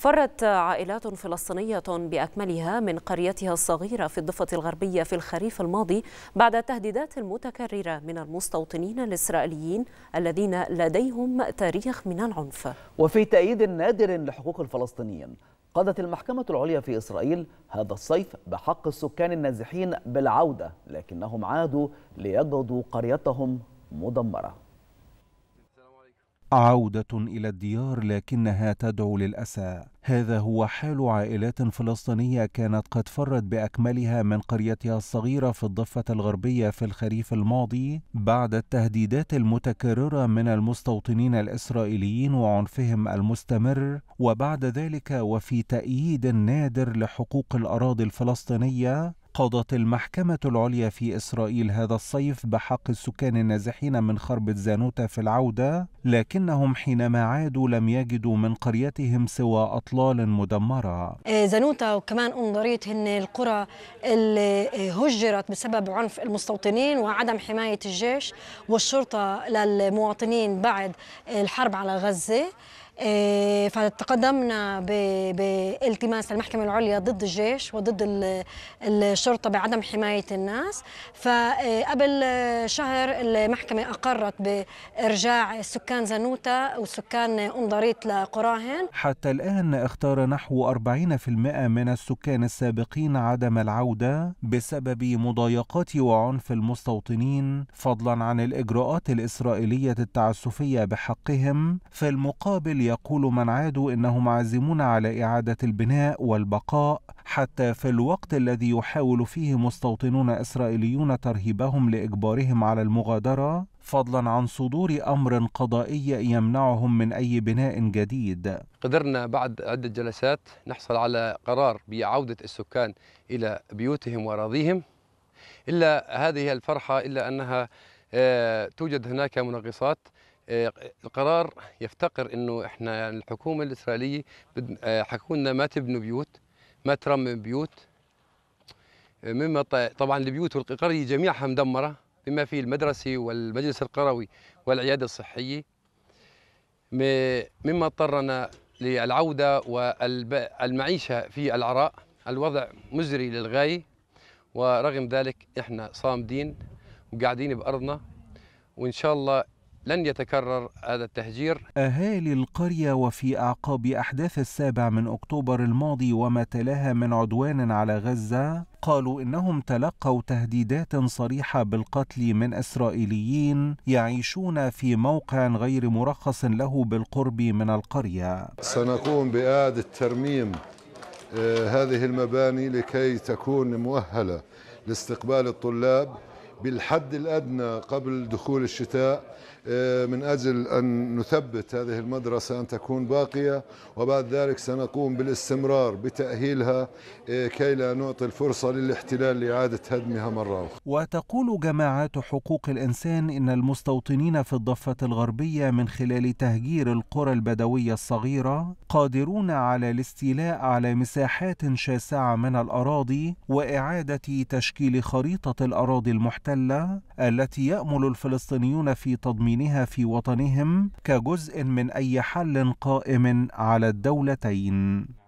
فرت عائلات فلسطينية بأكملها من قريتها الصغيرة في الضفة الغربية في الخريف الماضي بعد تهديدات متكرره من المستوطنين الإسرائيليين الذين لديهم تاريخ من العنف وفي تأييد نادر لحقوق الفلسطينيين قضت المحكمة العليا في إسرائيل هذا الصيف بحق السكان النازحين بالعودة لكنهم عادوا ليجدوا قريتهم مدمرة عودة إلى الديار لكنها تدعو للأسى. هذا هو حال عائلات فلسطينية كانت قد فرت بأكملها من قريتها الصغيرة في الضفة الغربية في الخريف الماضي بعد التهديدات المتكررة من المستوطنين الإسرائيليين وعنفهم المستمر وبعد ذلك وفي تأييد نادر لحقوق الأراضي الفلسطينية قضت المحكمة العليا في إسرائيل هذا الصيف بحق السكان النازحين من خربة زانوتا في العودة، لكنهم حينما عادوا لم يجدوا من قريتهم سوى أطلال مدمرة. إيه، زانوتا وكمان أنظريت هن القرى اللي هجرت بسبب عنف المستوطنين وعدم حماية الجيش والشرطة للمواطنين بعد الحرب على غزة. آه، فتقدمنا بالتماس المحكمة العليا ضد الجيش وضد الشرطة بعدم حماية الناس فقبل شهر المحكمة أقرت بإرجاع سكان زنوتا وسكان أنضريت لقراهن حتى الآن اختار نحو 40% من السكان السابقين عدم العودة بسبب مضايقات وعنف المستوطنين فضلا عن الإجراءات الإسرائيلية التعسفية بحقهم في المقابل يقول من عادوا انهم عازمون على اعاده البناء والبقاء حتى في الوقت الذي يحاول فيه مستوطنون اسرائيليون ترهيبهم لاجبارهم على المغادره فضلا عن صدور امر قضائي يمنعهم من اي بناء جديد. قدرنا بعد عده جلسات نحصل على قرار بعوده السكان الى بيوتهم واراضيهم الا هذه الفرحه الا انها آه، توجد هناك منغصات آه، القرار يفتقر انه احنا الحكومه الاسرائيليه آه، حكوا لنا ما تبنوا بيوت ما ترمم بيوت آه، مما طبعا البيوت والقريه جميعها مدمره بما فيه المدرسه والمجلس القروي والعياده الصحيه مما اضطرنا للعوده والمعيشه في العراء الوضع مزري للغايه ورغم ذلك احنا صامدين وقاعدين بارضنا وان شاء الله لن يتكرر هذا التهجير أهالي القرية وفي أعقاب أحداث السابع من أكتوبر الماضي وما تلاها من عدوان على غزة قالوا إنهم تلقوا تهديدات صريحة بالقتل من إسرائيليين يعيشون في موقع غير مرخص له بالقرب من القرية سنقوم بإعادة ترميم آه، هذه المباني لكي تكون مؤهلة لاستقبال الطلاب بالحد الأدنى قبل دخول الشتاء آه، من أجل أن نثبت هذه المدرسة أن تكون باقية وبعد ذلك سنقوم بالاستمرار بتأهيلها آه، كي لا نعطي الفرصة للاحتلال لإعادة هدمها مرة أخرى وتقول جماعات حقوق الإنسان إن المستوطنين في الضفة الغربية من خلال تهجير القرى البدوية الصغيرة قادرون على الاستيلاء على مساحات شاسعة من الأراضي وإعادة تشكيل خريطة الأراضي المحتلة المحتلة التي يأمل الفلسطينيون في تضمينها في وطنهم كجزء من أي حل قائم على الدولتين